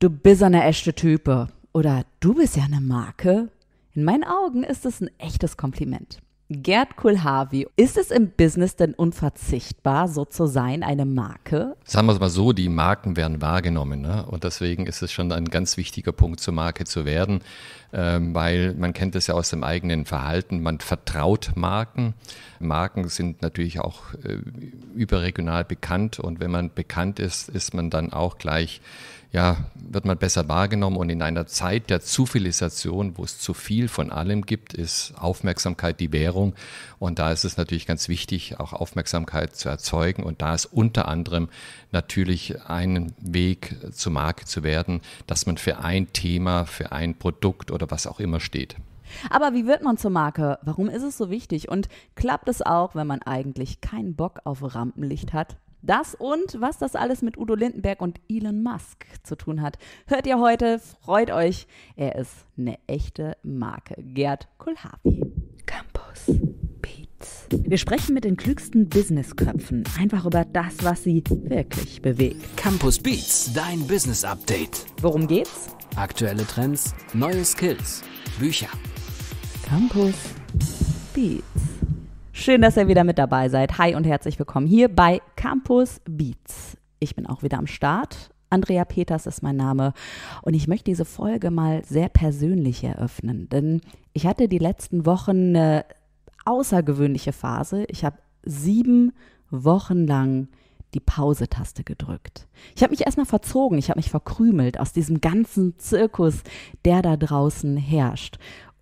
du bist eine echte Type oder du bist ja eine Marke, in meinen Augen ist es ein echtes Kompliment. Gerd Kulhavi, ist es im Business denn unverzichtbar, so zu sein, eine Marke? Sagen wir es mal so, die Marken werden wahrgenommen. Ne? Und deswegen ist es schon ein ganz wichtiger Punkt, zur Marke zu werden, ähm, weil man kennt es ja aus dem eigenen Verhalten. Man vertraut Marken. Marken sind natürlich auch äh, überregional bekannt. Und wenn man bekannt ist, ist man dann auch gleich ja, wird man besser wahrgenommen. Und in einer Zeit der Zufilisation, wo es zu viel von allem gibt, ist Aufmerksamkeit die Währung. Und da ist es natürlich ganz wichtig, auch Aufmerksamkeit zu erzeugen. Und da ist unter anderem natürlich ein Weg zur Marke zu werden, dass man für ein Thema, für ein Produkt oder was auch immer steht. Aber wie wird man zur Marke? Warum ist es so wichtig? Und klappt es auch, wenn man eigentlich keinen Bock auf Rampenlicht hat? Das und was das alles mit Udo Lindenberg und Elon Musk zu tun hat, hört ihr heute. Freut euch. Er ist eine echte Marke. Gerd Kulhavi. Campus Beats. Wir sprechen mit den klügsten Businessköpfen einfach über das, was sie wirklich bewegt. Campus Beats, dein Business Update. Worum geht's? Aktuelle Trends, neue Skills, Bücher. Campus Beats. Schön, dass ihr wieder mit dabei seid. Hi und herzlich willkommen hier bei Campus Beats. Ich bin auch wieder am Start. Andrea Peters ist mein Name und ich möchte diese Folge mal sehr persönlich eröffnen, denn ich hatte die letzten Wochen eine außergewöhnliche Phase. Ich habe sieben Wochen lang die Pause-Taste gedrückt. Ich habe mich erstmal verzogen, ich habe mich verkrümelt aus diesem ganzen Zirkus, der da draußen herrscht,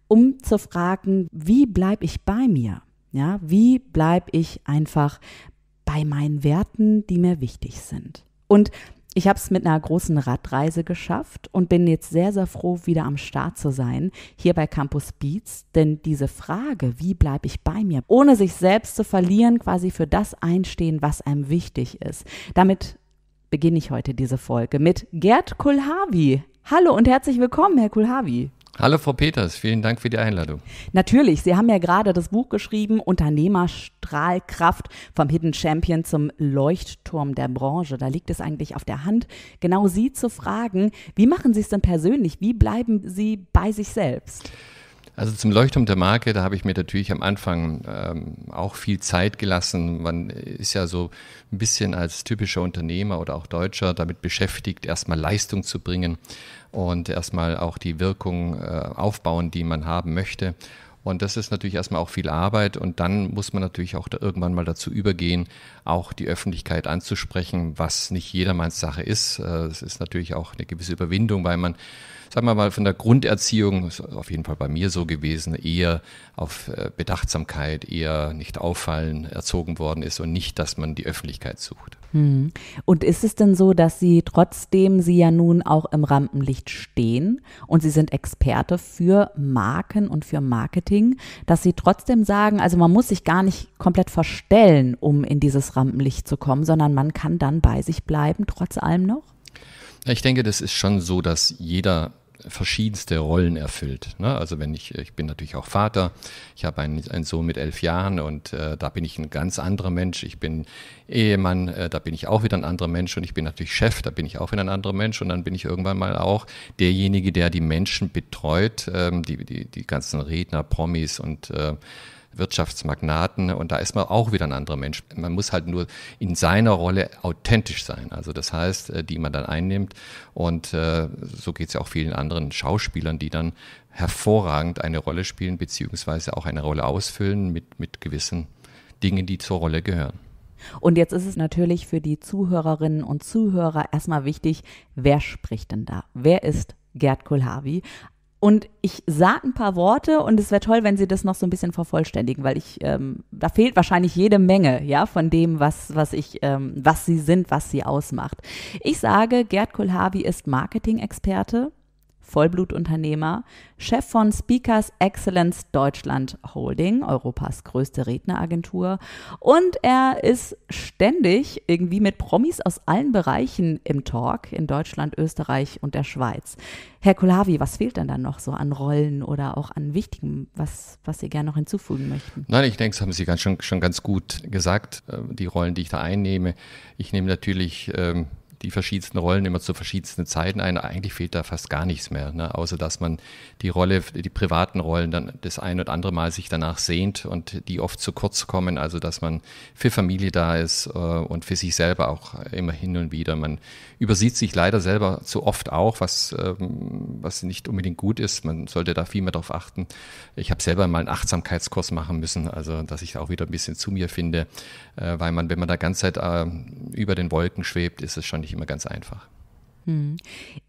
um zu fragen, wie bleibe ich bei mir? Ja, wie bleibe ich einfach bei meinen Werten, die mir wichtig sind? Und ich habe es mit einer großen Radreise geschafft und bin jetzt sehr, sehr froh, wieder am Start zu sein, hier bei Campus Beats. Denn diese Frage, wie bleibe ich bei mir, ohne sich selbst zu verlieren, quasi für das einstehen, was einem wichtig ist. Damit beginne ich heute diese Folge mit Gerd Kulhavi. Hallo und herzlich willkommen, Herr Kulhavi. Hallo Frau Peters, vielen Dank für die Einladung. Natürlich, Sie haben ja gerade das Buch geschrieben, Unternehmerstrahlkraft vom Hidden Champion zum Leuchtturm der Branche. Da liegt es eigentlich auf der Hand, genau Sie zu fragen, wie machen Sie es denn persönlich? Wie bleiben Sie bei sich selbst? Also zum Leuchtturm der Marke, da habe ich mir natürlich am Anfang ähm, auch viel Zeit gelassen. Man ist ja so ein bisschen als typischer Unternehmer oder auch Deutscher damit beschäftigt, erstmal Leistung zu bringen, und erstmal auch die Wirkung äh, aufbauen, die man haben möchte. Und das ist natürlich erstmal auch viel Arbeit und dann muss man natürlich auch irgendwann mal dazu übergehen, auch die Öffentlichkeit anzusprechen, was nicht jedermanns Sache ist. Äh, es ist natürlich auch eine gewisse Überwindung, weil man, sagen wir mal, von der Grunderziehung, ist auf jeden Fall bei mir so gewesen, eher auf äh, Bedachtsamkeit, eher nicht auffallen erzogen worden ist und nicht, dass man die Öffentlichkeit sucht. Hm. Und ist es denn so, dass Sie trotzdem Sie ja nun auch im Rampenlicht stehen und Sie sind Experte für Marken und für Marketing, dass Sie trotzdem sagen, also man muss sich gar nicht komplett verstellen, um in dieses Rampenlicht zu kommen, sondern man kann dann bei sich bleiben, trotz allem noch? Ich denke, das ist schon so, dass jeder verschiedenste Rollen erfüllt. Ne? Also wenn ich, ich bin natürlich auch Vater, ich habe einen, einen Sohn mit elf Jahren und äh, da bin ich ein ganz anderer Mensch. Ich bin Ehemann, äh, da bin ich auch wieder ein anderer Mensch und ich bin natürlich Chef, da bin ich auch wieder ein anderer Mensch und dann bin ich irgendwann mal auch derjenige, der die Menschen betreut, ähm, die, die, die ganzen Redner, Promis und äh, Wirtschaftsmagnaten und da ist man auch wieder ein anderer Mensch. Man muss halt nur in seiner Rolle authentisch sein, also das heißt, äh, die man dann einnimmt und äh, so geht es ja auch vielen anderen Schauspielern, die dann hervorragend eine Rolle spielen beziehungsweise auch eine Rolle ausfüllen mit, mit gewissen Dingen, die zur Rolle gehören. Und jetzt ist es natürlich für die Zuhörerinnen und Zuhörer erstmal wichtig, wer spricht denn da? Wer ist Gerd Kulhavi, und ich sage ein paar Worte und es wäre toll, wenn Sie das noch so ein bisschen vervollständigen, weil ich, ähm, da fehlt wahrscheinlich jede Menge, ja, von dem, was, was ich, ähm, was Sie sind, was Sie ausmacht. Ich sage, Gerd Kulhavi ist Marketing-Experte. Vollblutunternehmer, Chef von Speakers Excellence Deutschland Holding, Europas größte Redneragentur. Und er ist ständig irgendwie mit Promis aus allen Bereichen im Talk in Deutschland, Österreich und der Schweiz. Herr Kulavi, was fehlt denn dann noch so an Rollen oder auch an Wichtigem, was, was Sie gerne noch hinzufügen möchten? Nein, ich denke, das haben Sie ganz, schon, schon ganz gut gesagt, äh, die Rollen, die ich da einnehme. Ich nehme natürlich. Ähm die verschiedensten Rollen immer zu verschiedensten Zeiten ein. Eigentlich fehlt da fast gar nichts mehr, ne? außer dass man die Rolle, die privaten Rollen dann das ein oder andere Mal sich danach sehnt und die oft zu kurz kommen. Also dass man für Familie da ist äh, und für sich selber auch immer hin und wieder. Man übersieht sich leider selber zu oft auch, was, ähm, was nicht unbedingt gut ist. Man sollte da viel mehr drauf achten. Ich habe selber mal einen Achtsamkeitskurs machen müssen, also dass ich auch wieder ein bisschen zu mir finde, äh, weil man, wenn man da ganze Zeit äh, über den Wolken schwebt, ist es schon nicht immer ganz einfach. Hm.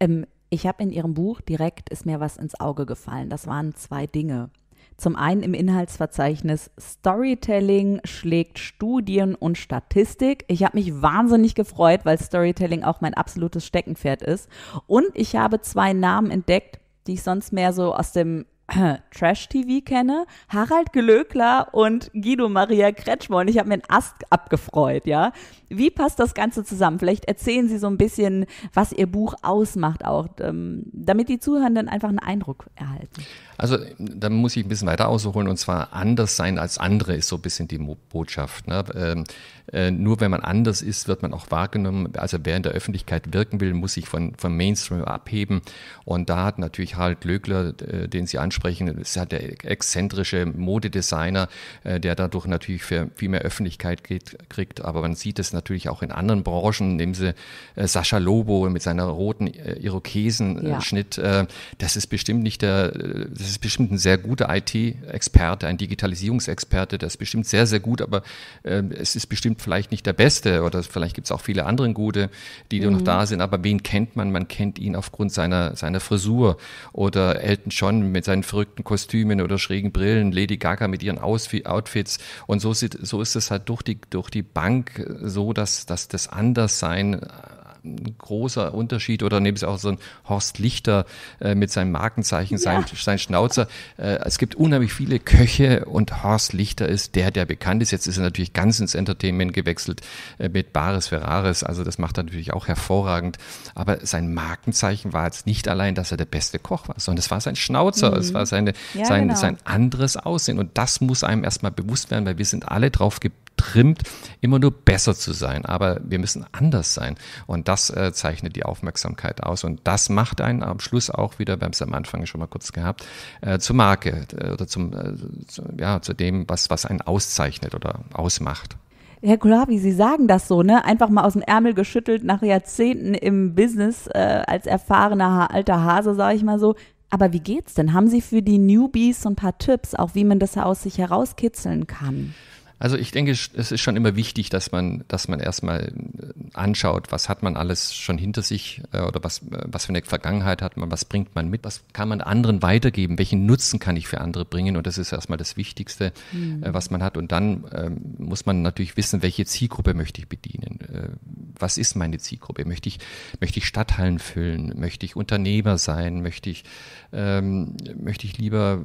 Ähm, ich habe in Ihrem Buch direkt ist mir was ins Auge gefallen. Das waren zwei Dinge. Zum einen im Inhaltsverzeichnis Storytelling schlägt Studien und Statistik. Ich habe mich wahnsinnig gefreut, weil Storytelling auch mein absolutes Steckenpferd ist. Und ich habe zwei Namen entdeckt, die ich sonst mehr so aus dem Trash-TV kenne, Harald Glöckler und Guido Maria Kretschmer und ich habe mir einen Ast abgefreut, ja. Wie passt das Ganze zusammen? Vielleicht erzählen Sie so ein bisschen, was Ihr Buch ausmacht auch, ähm, damit die Zuhörenden einfach einen Eindruck erhalten. Also, da muss ich ein bisschen weiter ausholen und zwar anders sein als andere ist so ein bisschen die Botschaft. Ne? Ähm, äh, nur wenn man anders ist, wird man auch wahrgenommen. Also, wer in der Öffentlichkeit wirken will, muss sich von, von Mainstream abheben und da hat natürlich Harald Glöckler, äh, den Sie anschauen, ansprechen. Es hat der exzentrische Modedesigner, äh, der dadurch natürlich für viel mehr Öffentlichkeit geht, kriegt. Aber man sieht es natürlich auch in anderen Branchen. Nehmen Sie äh, Sascha Lobo mit seiner roten äh, Irokesenschnitt. Ja. das ist bestimmt nicht der, das ist bestimmt ein sehr guter IT-Experte, ein Digitalisierungsexperte. Das ist bestimmt sehr, sehr gut, aber es ist bestimmt vielleicht nicht der Beste oder vielleicht gibt es auch viele andere gute, die mhm. noch da sind. Aber wen kennt man? Man kennt ihn aufgrund seiner, seiner Frisur oder Elton John mit seinen verrückten Kostümen oder schrägen Brillen, Lady Gaga mit ihren Ausf Outfits. Und so, sieht, so ist es halt durch die, durch die Bank äh, so, dass, dass das Anderssein äh, großer Unterschied. Oder nehmen Sie auch so ein Horst Lichter äh, mit seinem Markenzeichen, ja. sein, Schnauzer. Äh, es gibt unheimlich viele Köche und Horst Lichter ist der, der bekannt ist. Jetzt ist er natürlich ganz ins Entertainment gewechselt äh, mit Baris Ferraris. Also das macht er natürlich auch hervorragend. Aber sein Markenzeichen war jetzt nicht allein, dass er der beste Koch war, sondern es war sein Schnauzer, mhm. es war mhm. seine, ja, sein, genau. sein anderes Aussehen. Und das muss einem erstmal bewusst werden, weil wir sind alle drauf getrimmt, immer nur besser zu sein. Aber wir müssen anders sein. Und das äh, zeichnet die Aufmerksamkeit aus. Und das macht einen am Schluss auch wieder, wir haben es am Anfang schon mal kurz gehabt, äh, zur Marke äh, oder zum, äh, zu, ja, zu dem, was, was einen auszeichnet oder ausmacht. Herr Kulawi, Sie sagen das so, ne? Einfach mal aus dem Ärmel geschüttelt nach Jahrzehnten im Business äh, als erfahrener alter Hase, sage ich mal so. Aber wie geht's denn? Haben Sie für die Newbies so ein paar Tipps, auch wie man das aus sich herauskitzeln kann? Also ich denke, es ist schon immer wichtig, dass man, dass man erstmal äh, anschaut, was hat man alles schon hinter sich äh, oder was, äh, was für eine Vergangenheit hat man, was bringt man mit, was kann man anderen weitergeben, welchen Nutzen kann ich für andere bringen und das ist erstmal das Wichtigste, mhm. was man hat und dann ähm, muss man natürlich wissen, welche Zielgruppe möchte ich bedienen, äh, was ist meine Zielgruppe, möchte ich, möchte ich Stadthallen füllen, möchte ich Unternehmer sein, möchte ich, ähm, möchte ich lieber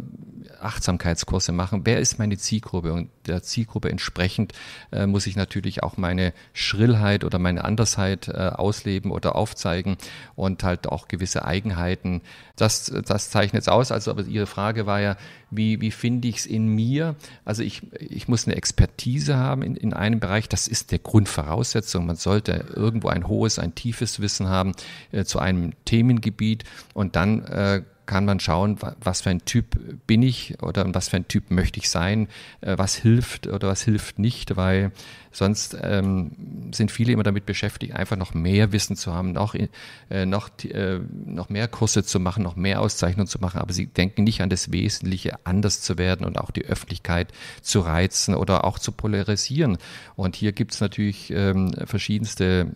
Achtsamkeitskurse machen, wer ist meine Zielgruppe und der Zielgruppe Zielgruppe entsprechend äh, muss ich natürlich auch meine Schrillheit oder meine Andersheit äh, ausleben oder aufzeigen und halt auch gewisse Eigenheiten. Das, das zeichnet es aus. Also, aber Ihre Frage war ja, wie, wie finde ich es in mir? Also ich, ich muss eine Expertise haben in, in einem Bereich. Das ist der Grundvoraussetzung. Man sollte irgendwo ein hohes, ein tiefes Wissen haben äh, zu einem Themengebiet und dann äh, kann man schauen, was für ein Typ bin ich oder was für ein Typ möchte ich sein, äh, was hilft oder was hilft nicht, weil sonst ähm, sind viele immer damit beschäftigt, einfach noch mehr Wissen zu haben, noch, äh, noch, äh, noch mehr Kurse zu machen, noch mehr Auszeichnungen zu machen, aber sie denken nicht an das Wesentliche, anders zu werden und auch die Öffentlichkeit zu reizen oder auch zu polarisieren. Und hier gibt es natürlich ähm, verschiedenste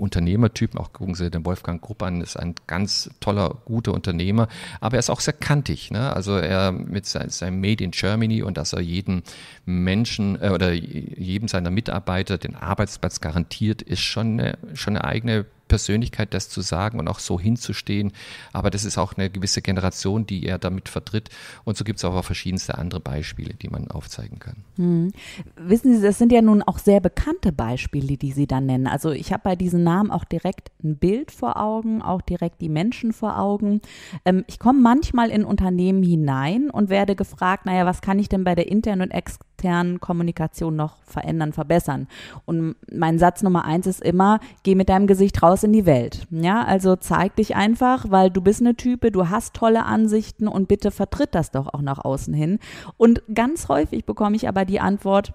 Unternehmertypen. Auch gucken Sie den Wolfgang Grupp an, ist ein ganz toller, guter Unternehmer. Aber er ist auch sehr kantig. Ne? Also er mit seinem Made in Germany und dass er jedem Menschen äh, oder jedem seiner Mitarbeiter den Arbeitsplatz garantiert, ist schon eine, schon eine eigene Persönlichkeit, das zu sagen und auch so hinzustehen. Aber das ist auch eine gewisse Generation, die er damit vertritt. Und so gibt es auch, verschiedenste andere Beispiele, die man aufzeigen kann. Hm. Wissen Sie, das sind ja nun auch sehr bekannte Beispiele, die Sie da nennen. Also ich habe bei diesen Namen auch direkt ein Bild vor Augen, auch direkt die Menschen vor Augen. Ähm, ich komme manchmal in Unternehmen hinein und werde gefragt, naja, was kann ich denn bei der internen und ex internen Kommunikation noch verändern, verbessern. Und mein Satz Nummer eins ist immer, geh mit deinem Gesicht raus in die Welt. Ja, also zeig dich einfach, weil du bist eine Type, du hast tolle Ansichten und bitte vertritt das doch auch nach außen hin. Und ganz häufig bekomme ich aber die Antwort,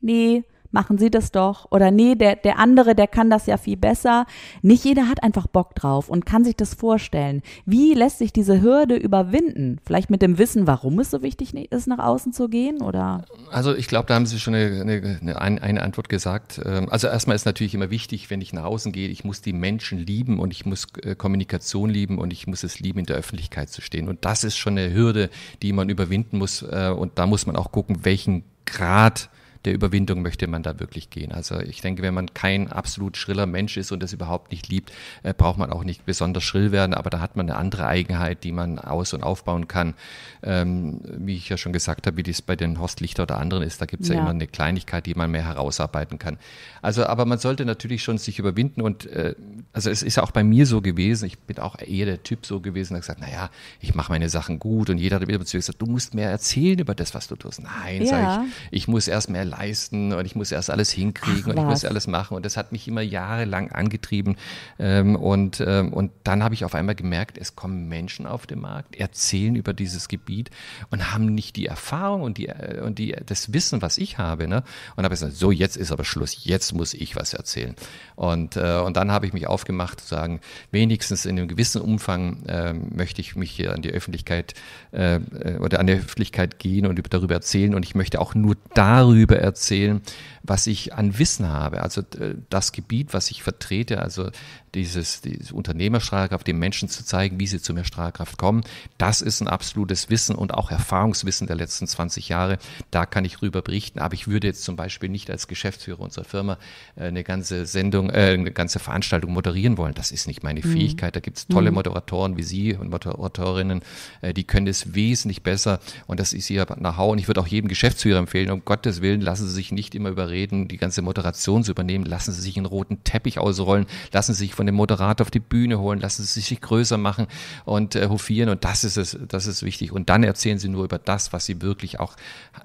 nee, machen Sie das doch. Oder nee, der, der andere, der kann das ja viel besser. Nicht jeder hat einfach Bock drauf und kann sich das vorstellen. Wie lässt sich diese Hürde überwinden? Vielleicht mit dem Wissen, warum es so wichtig ist, nach außen zu gehen? Oder? Also ich glaube, da haben Sie schon eine, eine, eine Antwort gesagt. Ähm, also erstmal ist natürlich immer wichtig, wenn ich nach außen gehe, ich muss die Menschen lieben und ich muss äh, Kommunikation lieben und ich muss es lieben, in der Öffentlichkeit zu stehen. Und das ist schon eine Hürde, die man überwinden muss. Äh, und da muss man auch gucken, welchen Grad der Überwindung möchte man da wirklich gehen. Also ich denke, wenn man kein absolut schriller Mensch ist und das überhaupt nicht liebt, äh, braucht man auch nicht besonders schrill werden, aber da hat man eine andere Eigenheit, die man aus- und aufbauen kann. Ähm, wie ich ja schon gesagt habe, wie das bei den Horst Lichter oder anderen ist, da gibt es ja. ja. immer eine Kleinigkeit, die man mehr herausarbeiten kann. Also, aber man sollte natürlich schon sich überwinden und äh, also es ist auch bei mir so gewesen, ich bin auch eher der Typ so gewesen, der gesagt, naja, ich mache meine Sachen gut und jeder hat mir gesagt, du musst mehr erzählen über das, was du tust. Nein, ja. sage ich, ich muss erst mehr leisten und ich muss erst alles hinkriegen Ach, und ich muss alles machen. Und das hat mich immer jahrelang angetrieben. Ähm, und, ähm, und dann habe ich auf einmal gemerkt, es kommen Menschen auf den Markt, erzählen über dieses Gebiet und haben nicht die Erfahrung und, die, äh, und die, das Wissen, was ich habe. Ne? Und habe gesagt, so, jetzt ist aber Schluss, jetzt muss ich was erzählen. Und, äh, und dann habe ich mich aufgemacht zu sagen, wenigstens in einem gewissen Umfang äh, möchte ich mich hier an die Öffentlichkeit äh, äh oder an die Öffentlichkeit gehen und darüber erzählen. Und ich möchte auch nur darüber erzählen, was ich an Wissen habe. Also äh, das Gebiet, was ich vertrete, also dieses, dieses Unternehmerstrahlkraft den Menschen zu zeigen, wie sie zu mehr Strahlkraft kommen, das ist ein absolutes Wissen und auch Erfahrungswissen der letzten 20 Jahre. Da kann ich rüber berichten. Aber ich würde jetzt zum Beispiel nicht als Geschäftsführer unserer Firma äh, eine ganze Sendung, äh, eine ganze Veranstaltung moderieren wollen. Das ist nicht meine mhm. Fähigkeit. Da gibt es tolle mhm. Moderatoren wie Sie und Moderatorinnen, äh, die können es wesentlich besser. Und das ist ihr Know-how. Und ich würde auch jedem Geschäftsführer empfehlen, um Gottes Willen, lassen Sie sich nicht immer überreden, die ganze Moderation zu übernehmen. Lassen Sie sich einen roten Teppich ausrollen. Lassen Sie sich von von dem Moderator auf die Bühne holen, lassen sie sich größer machen und äh, hofieren. Und das ist es, das ist wichtig. Und dann erzählen sie nur über das, was sie wirklich auch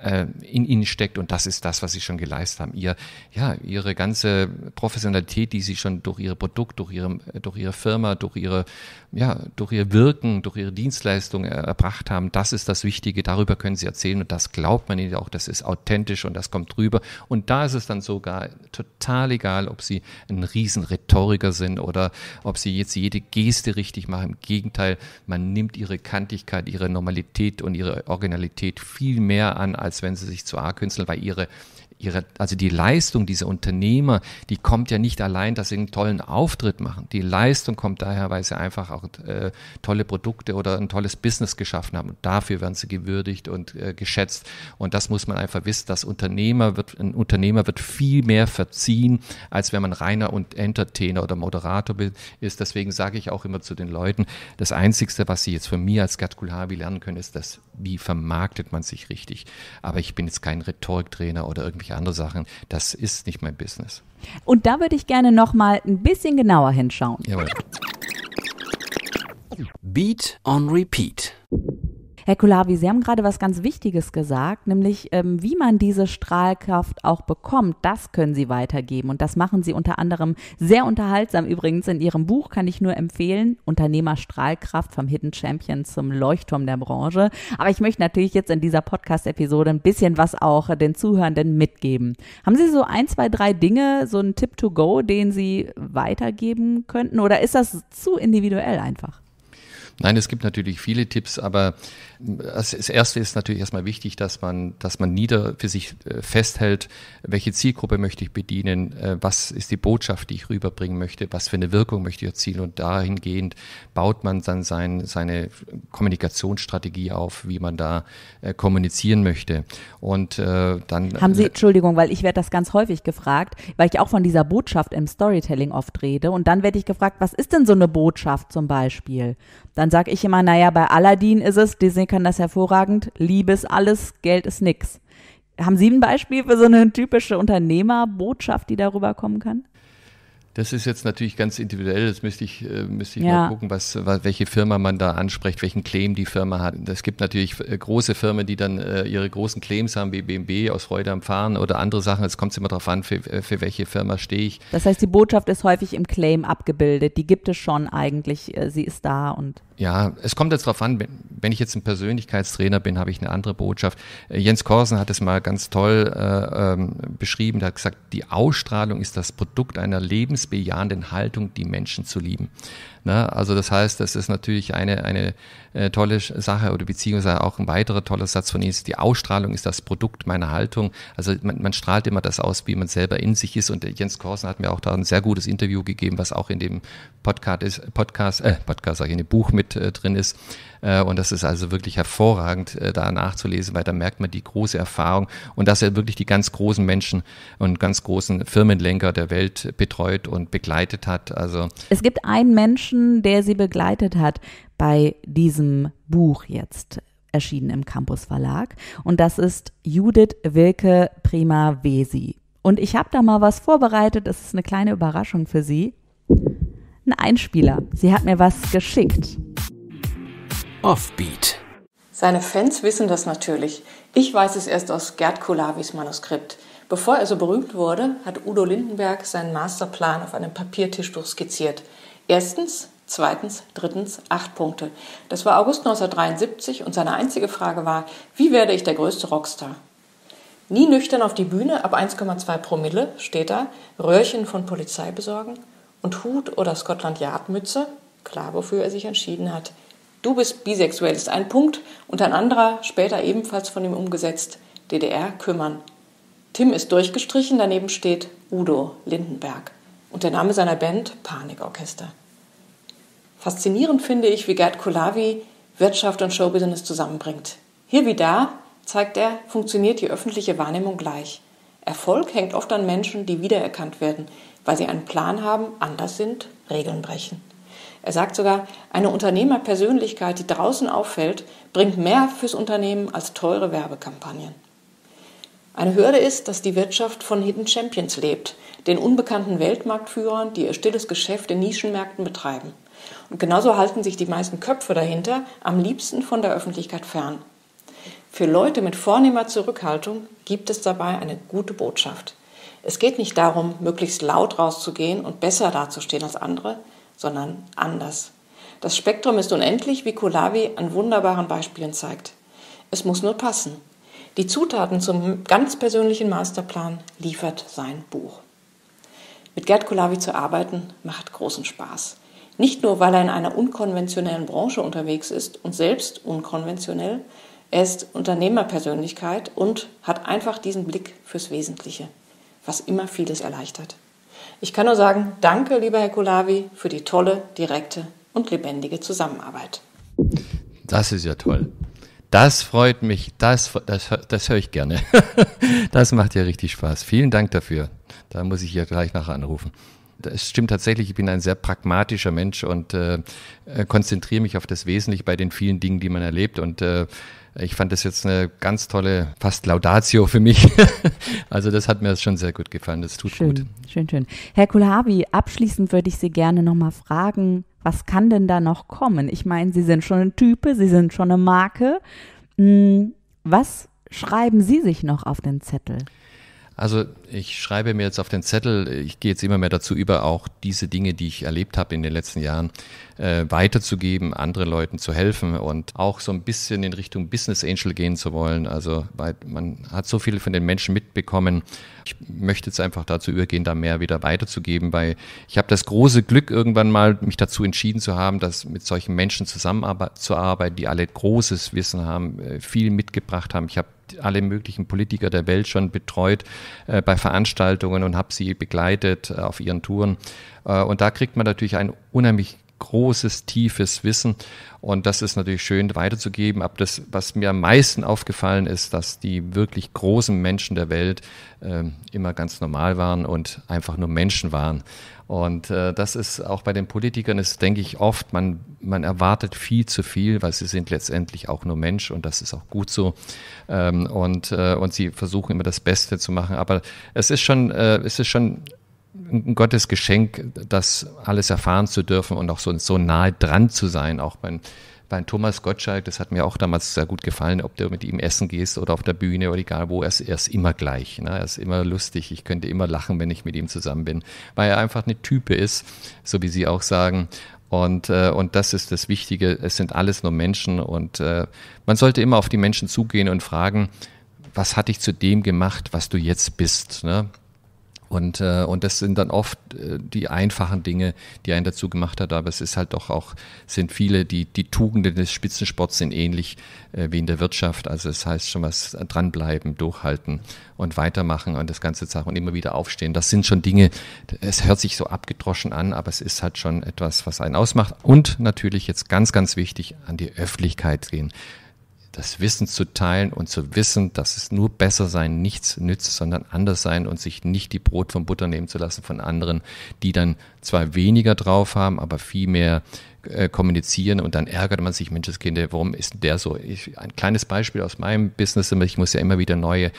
äh, in ihnen steckt. Und das ist das, was sie schon geleistet haben. Ihr, ja, ihre ganze Professionalität, die sie schon durch ihr Produkt, durch ihre, durch ihre Firma, durch ihre, ja, durch ihr Wirken, durch ihre Dienstleistung äh, erbracht haben, das ist das Wichtige. Darüber können sie erzählen. Und das glaubt man ihnen auch. Das ist authentisch und das kommt drüber. Und da ist es dann sogar total egal, ob sie ein Riesenrhetoriker sind oder ob sie jetzt jede Geste richtig machen. Im Gegenteil, man nimmt ihre Kantigkeit, ihre Normalität und ihre Originalität viel mehr an, als wenn sie sich zu A künsteln, weil ihre ihre, also die Leistung dieser Unternehmer, die kommt ja nicht allein, dass sie einen tollen Auftritt machen. Die Leistung kommt daher, weil sie einfach auch äh, tolle Produkte oder ein tolles Business geschaffen haben. Und dafür werden sie gewürdigt und äh, geschätzt. Und das muss man einfach wissen, dass Unternehmer wird, ein Unternehmer wird viel mehr verziehen, als wenn man reiner und Entertainer oder Moderator ist. Deswegen sage ich auch immer zu den Leuten, das Einzigste, was sie jetzt von mir als Gatkulhavi lernen können, ist das, wie vermarktet man sich richtig. Aber ich bin jetzt kein Rhetoriktrainer oder irgendwie irgendwelche andere Sachen. Das ist nicht mein Business. Und da würde ich gerne nochmal ein bisschen genauer hinschauen. Jawohl. Beat on Repeat. Herr Kulavi, Sie haben gerade was ganz Wichtiges gesagt, nämlich ähm, wie man diese Strahlkraft auch bekommt, das können Sie weitergeben. Und das machen Sie unter anderem sehr unterhaltsam. Übrigens in Ihrem Buch kann ich nur empfehlen, Unternehmer Strahlkraft vom Hidden Champion zum Leuchtturm der Branche. Aber ich möchte natürlich jetzt in dieser Podcast-Episode ein bisschen was auch den Zuhörenden mitgeben. Haben Sie so ein, zwei, drei Dinge, so einen Tipp to go, den Sie weitergeben könnten? Oder ist das zu individuell einfach? Nein, es gibt natürlich viele Tipps, aber das erste ist natürlich erstmal wichtig, dass man, dass man nieder für sich äh, festhält, welche Zielgruppe möchte ich bedienen, äh, was ist die Botschaft, die ich rüberbringen möchte, was für eine Wirkung möchte ich erzielen und dahingehend baut man dann sein, seine Kommunikationsstrategie auf, wie man da äh, kommunizieren möchte. Und dann haben Sie, Entschuldigung, weil ich werde das ganz häufig gefragt, weil ich auch von dieser Botschaft im Storytelling oft rede und dann werde ich gefragt, was ist denn so eine Botschaft zum Beispiel? Dann sage ich immer, naja, bei Aladdin ist es Disney kann das hervorragend. Liebe ist alles, Geld ist nix. Haben Sie ein Beispiel für so eine typische Unternehmerbotschaft, die darüber kommen kann? Das ist jetzt natürlich ganz individuell. Das müsste ich, äh, müsste ich ja. mal gucken, was, welche Firma man da anspricht, welchen Claim die Firma hat. Es gibt natürlich äh, große Firmen, die dann äh, ihre großen Claims haben, wie BMW aus Freude am Fahren oder andere Sachen. Es kommt immer darauf an, für, für, welche Firma stehe ich. Das heißt, die Botschaft ist häufig im Claim abgebildet. Die gibt es schon eigentlich. Sie ist da und. Ja, es kommt jetzt darauf an, wenn ich jetzt ein Persönlichkeitstrainer bin, habe ich eine andere Botschaft. Äh, Jens Korsen hat es mal ganz toll äh, ähm, beschrieben, er hat gesagt, die Ausstrahlung ist das Produkt einer lebensbejahenden Haltung, die Menschen zu lieben. Ne? Also das heißt, das ist natürlich eine, eine äh, tolle Sache oder beziehungsweise auch ein weiterer toller Satz von ihm ist, die Ausstrahlung ist das Produkt meiner Haltung. Also man, man strahlt immer das aus, wie man selber in sich ist und äh, Jens Korsen hat mir auch da ein sehr gutes Interview gegeben, was auch in dem Podcast ist, Podcast, äh, Podcast, sag ich, in dem Buch mit mit äh, drin ist. Äh, und das ist also wirklich hervorragend, äh, da nachzulesen, weil da merkt man die große Erfahrung und dass er wirklich die ganz großen Menschen und ganz großen Firmenlenker der Welt betreut und begleitet hat. Also es gibt einen Menschen, der sie begleitet hat bei diesem Buch jetzt erschienen im Campus Verlag und das ist Judith Wilke Prima Wesi. Und ich habe da mal was vorbereitet, es ist eine kleine Überraschung für Sie. Ein Einspieler. Sie hat mir was geschickt. Offbeat. Seine Fans wissen das natürlich. Ich weiß es erst aus Gerd Kulavis Manuskript. Bevor er so berühmt wurde, hat Udo Lindenberg seinen Masterplan auf einem Papiertischtuch skizziert. Erstens, zweitens, drittens, acht Punkte. Das war August 1973 und seine einzige Frage war, wie werde ich der größte Rockstar? Nie nüchtern auf die Bühne, ab 1,2 Promille, steht da, Röhrchen von Polizei besorgen und Hut oder Scotland Yard Mütze, klar, wofür er sich entschieden hat. Du bist bisexuell ist ein Punkt und ein anderer, später ebenfalls von ihm umgesetzt, DDR kümmern. Tim ist durchgestrichen, daneben steht Udo Lindenberg und der Name seiner Band Panikorchester. Faszinierend finde ich, wie Gerd Kulawi Wirtschaft und Showbusiness zusammenbringt. Hier wie da zeigt er, funktioniert die öffentliche Wahrnehmung gleich. Erfolg hängt oft an Menschen, die wiedererkannt werden, weil sie einen Plan haben, anders sind, Regeln brechen. Er sagt sogar, eine Unternehmerpersönlichkeit, die draußen auffällt, bringt mehr fürs Unternehmen als teure Werbekampagnen. Eine Hürde ist, dass die Wirtschaft von Hidden Champions lebt, den unbekannten Weltmarktführern, die ihr stilles Geschäft in Nischenmärkten betreiben. Und genauso halten sich die meisten Köpfe dahinter am liebsten von der Öffentlichkeit fern. Für Leute mit vornehmer Zurückhaltung gibt es dabei eine gute Botschaft. Es geht nicht darum, möglichst laut rauszugehen und besser dazustehen als andere, sondern anders. Das Spektrum ist unendlich, wie Kulavi an wunderbaren Beispielen zeigt. Es muss nur passen. Die Zutaten zum ganz persönlichen Masterplan liefert sein Buch. Mit Gerd Kulavi zu arbeiten macht großen Spaß. Nicht nur, weil er in einer unkonventionellen Branche unterwegs ist und selbst unkonventionell, er ist Unternehmerpersönlichkeit und hat einfach diesen Blick fürs Wesentliche, was immer vieles erleichtert. Ich kann nur sagen, danke, lieber Herr Kulavi, für die tolle, direkte und lebendige Zusammenarbeit. Das ist ja toll. Das freut mich. Das, das, das höre ich gerne. Das macht ja richtig Spaß. Vielen Dank dafür. Da muss ich ja gleich nachher anrufen. Es stimmt tatsächlich, ich bin ein sehr pragmatischer Mensch und äh, äh, konzentriere mich auf das Wesentliche bei den vielen Dingen, die man erlebt. Und äh, ich fand das jetzt eine ganz tolle, fast Laudatio für mich. also das hat mir schon sehr gut gefallen. Das tut schön, gut. Schön, schön. Herr Kulhabi, abschließend würde ich Sie gerne nochmal fragen, was kann denn da noch kommen? Ich meine, Sie sind schon ein Typ, Sie sind schon eine Marke. Hm, was schreiben Sie sich noch auf den Zettel? Also ich schreibe mir jetzt auf den Zettel, ich gehe jetzt immer mehr dazu über, auch diese Dinge, die ich erlebt habe in den letzten Jahren, äh, weiterzugeben, anderen Leuten zu helfen und auch so ein bisschen in Richtung Business Angel gehen zu wollen. Also weil man hat so viel von den Menschen mitbekommen. Ich möchte jetzt einfach dazu übergehen, da mehr wieder weiterzugeben, weil ich habe das große Glück, irgendwann mal mich dazu entschieden zu haben, dass mit solchen Menschen zusammenzuarbeiten, die alle großes Wissen haben, äh, viel mitgebracht haben. Ich habe alle möglichen Politiker der Welt schon betreut äh, bei Veranstaltungen und habe sie begleitet äh, auf ihren Touren. Äh, und da kriegt man natürlich ein unheimlich großes, tiefes Wissen. Und das ist natürlich schön weiterzugeben. Aber das, was mir am meisten aufgefallen ist, dass die wirklich großen Menschen der Welt äh, immer ganz normal waren und einfach nur Menschen waren. Und äh, das ist auch bei den Politikern ist, denke ich, oft, man, man erwartet viel zu viel, weil sie sind letztendlich auch nur Mensch und das ist auch gut so. Ähm, und, äh, und sie versuchen immer das Beste zu machen. Aber es ist schon, äh, es ist schon ein Gottesgeschenk, das alles erfahren zu dürfen und auch so, so nahe dran zu sein, auch wenn bei Thomas Gottschalk, das hat mir auch damals sehr gut gefallen, ob du mit ihm essen gehst oder auf der Bühne oder egal wo, er ist, er ist immer gleich. Ne? Er ist immer lustig. Ich könnte immer lachen, wenn ich mit ihm zusammen bin, weil er einfach eine Type ist, so wie Sie auch sagen. Und, äh, und das ist das Wichtige. Es sind alles nur Menschen und äh, man sollte immer auf die Menschen zugehen und fragen, was hat dich zu dem gemacht, was du jetzt bist? Ne? Und, äh, und das sind dann oft äh, die einfachen Dinge, die einen dazu gemacht hat, aber es ist halt doch auch, sind viele, die, die Tugenden des Spitzensports sind ähnlich äh, wie in der Wirtschaft. Also es das heißt schon was dranbleiben, durchhalten und weitermachen und das ganze Sachen und immer wieder aufstehen. Das sind schon Dinge, es hört sich so abgedroschen an, aber es ist halt schon etwas, was einen ausmacht. Und natürlich jetzt ganz, ganz wichtig, an die Öffentlichkeit gehen das Wissen zu teilen und zu wissen, dass es nur besser sein nichts nützt, sondern anders sein und sich nicht die Brot vom Butter nehmen zu lassen von anderen, die dann zwar weniger drauf haben, aber viel mehr äh, kommunizieren und dann ärgert man sich, Mensch, das Kind, warum ist der so? Ich, ein kleines Beispiel aus meinem Business, ich muss ja immer wieder neue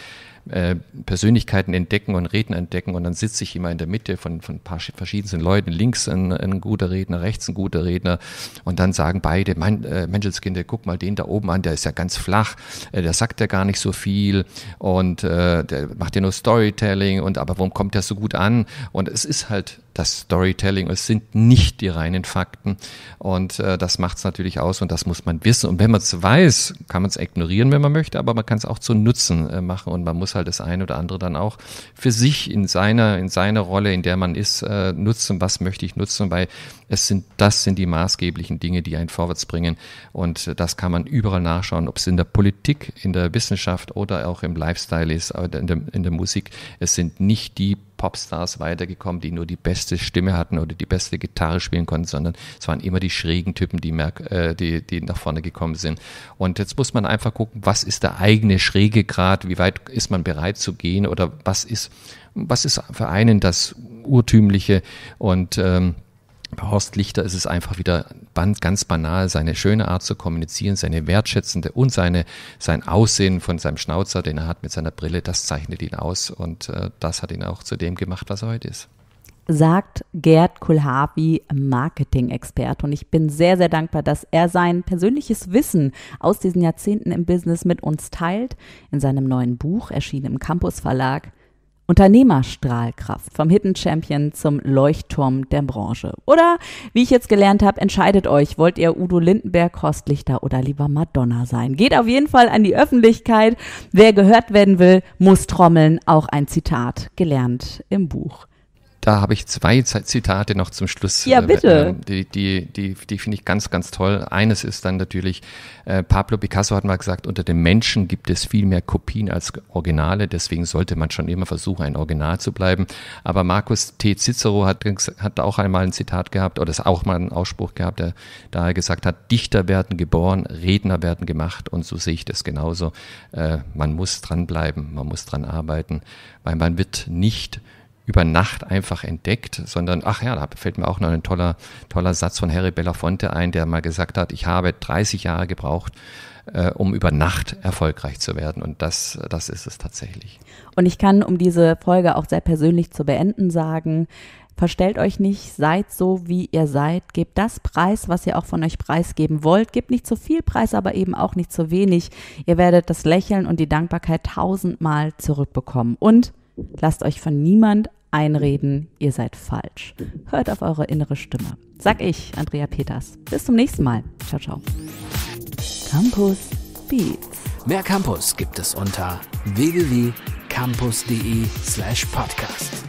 äh, Persönlichkeiten entdecken und Redner entdecken und dann sitze ich immer in der Mitte von, von ein paar verschiedensten Leuten, links ein, ein guter Redner, rechts ein guter Redner und dann sagen beide, mein, äh, Menschenskinder, guck mal den da oben an, der ist ja ganz flach, äh, der sagt ja gar nicht so viel und äh, der macht ja nur Storytelling und aber warum kommt der so gut an? Und es ist halt das Storytelling, es sind nicht die reinen Fakten und äh, das macht es natürlich aus und das muss man wissen und wenn man es weiß, kann man es ignorieren, wenn man möchte, aber man kann es auch zu Nutzen äh, machen und man muss halt halt das eine oder andere dann auch für sich in seiner, in seiner Rolle, in der man ist, äh, nutzen, was möchte ich nutzen, weil es sind, das sind die maßgeblichen Dinge, die einen vorwärts bringen. Und das kann man überall nachschauen, ob es in der Politik, in der Wissenschaft oder auch im Lifestyle ist, äh, in der, in der Musik. Es sind nicht die Popstars weitergekommen, die nur die beste Stimme hatten oder die beste Gitarre spielen konnten, sondern es waren immer die schrägen Typen, die, merk, äh, die, die nach vorne gekommen sind. Und jetzt muss man einfach gucken, was ist der eigene schräge Grad, wie weit ist man bereit zu gehen oder was ist, was ist für einen das Urtümliche und ähm, bei Horst Lichter ist es einfach wieder ganz banal, seine schöne Art zu kommunizieren, seine wertschätzende und seine, sein Aussehen von seinem Schnauzer, den er hat mit seiner Brille, das zeichnet ihn aus und äh, das hat ihn auch zu dem gemacht, was er heute ist sagt Gerd Kulhavi, Marketing-Experte. Und ich bin sehr, sehr dankbar, dass er sein persönliches Wissen aus diesen Jahrzehnten im Business mit uns teilt. In seinem neuen Buch, erschienen im Campus Verlag, Unternehmerstrahlkraft vom Hidden Champion zum Leuchtturm der Branche. Oder, wie ich jetzt gelernt habe, entscheidet euch, wollt ihr Udo Lindenberg, Horstlichter oder lieber Madonna sein? Geht auf jeden Fall an die Öffentlichkeit. Wer gehört werden will, muss trommeln. Auch ein Zitat gelernt im Buch da habe ich zwei Zitate noch zum Schluss. Ja, äh, bitte. Ähm, die die, die, die finde ich ganz, ganz toll. Eines ist dann natürlich, äh, Pablo Picasso hat mal gesagt, unter den Menschen gibt es viel mehr Kopien als Originale, deswegen sollte man schon immer versuchen, ein Original zu bleiben. Aber Markus T. Cicero hat, hat auch einmal ein Zitat gehabt, oder ist auch mal einen Ausspruch gehabt, der da er gesagt hat, Dichter werden geboren, Redner werden gemacht und so sehe ich das genauso. Äh, man muss dranbleiben, man muss dran arbeiten, weil man wird nicht über Nacht einfach entdeckt, sondern, ach ja, da fällt mir auch noch ein toller, toller Satz von Harry Belafonte ein, der mal gesagt hat, ich habe 30 Jahre gebraucht, äh, um über Nacht erfolgreich zu werden. Und das, das ist es tatsächlich. Und ich kann, um diese Folge auch sehr persönlich zu beenden, sagen, Verstellt euch nicht, seid so, wie ihr seid. Gebt das Preis, was ihr auch von euch preisgeben wollt. Gebt nicht zu viel Preis, aber eben auch nicht zu wenig. Ihr werdet das Lächeln und die Dankbarkeit tausendmal zurückbekommen. Und lasst euch von niemand einreden, ihr seid falsch. Hört auf eure innere Stimme. Sag ich, Andrea Peters. Bis zum nächsten Mal. Ciao, ciao. Campus Beats. Mehr Campus gibt es unter www.campus.de slash podcast.